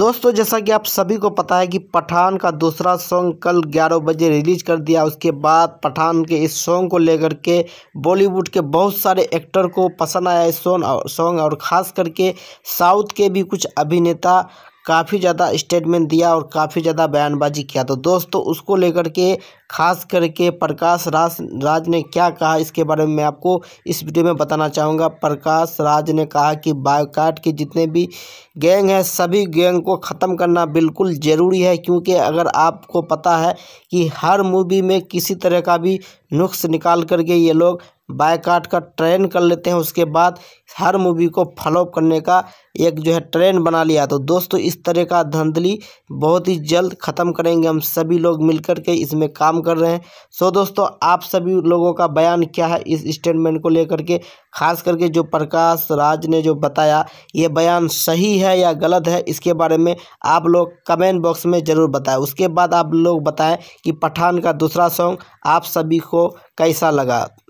दोस्तों जैसा कि आप सभी को पता है कि पठान का दूसरा सॉन्ग कल 11 बजे रिलीज कर दिया उसके बाद पठान के इस सॉन्ग को लेकर के बॉलीवुड के बहुत सारे एक्टर को पसंद आया इस सॉन्ग और सॉन्ग और ख़ास करके साउथ के भी कुछ अभिनेता काफ़ी ज़्यादा स्टेटमेंट दिया और काफ़ी ज़्यादा बयानबाजी किया तो दोस्तों उसको लेकर के खास करके प्रकाश राज राज ने क्या कहा इसके बारे में मैं आपको इस वीडियो में बताना चाहूँगा प्रकाश राज ने कहा कि बायोकाट के जितने भी गैंग हैं सभी गैंग को ख़त्म करना बिल्कुल ज़रूरी है क्योंकि अगर आपको पता है कि हर मूवी में किसी तरह का भी नुस्ख निकाल करके ये लोग बायकाट का ट्रेन कर लेते हैं उसके बाद हर मूवी को फॉलोअप करने का एक जो है ट्रेन बना लिया तो दोस्तों इस तरह का धंधली बहुत ही जल्द ख़त्म करेंगे हम सभी लोग मिलकर के इसमें काम कर रहे हैं सो दोस्तों आप सभी लोगों का बयान क्या है इस स्टेटमेंट को लेकर के खास करके जो प्रकाश राज ने जो बताया ये बयान सही है या गलत है इसके बारे में आप लोग कमेंट बॉक्स में ज़रूर बताएं उसके बाद आप लोग बताएं कि पठान का दूसरा सॉन्ग आप सभी को कैसा लगा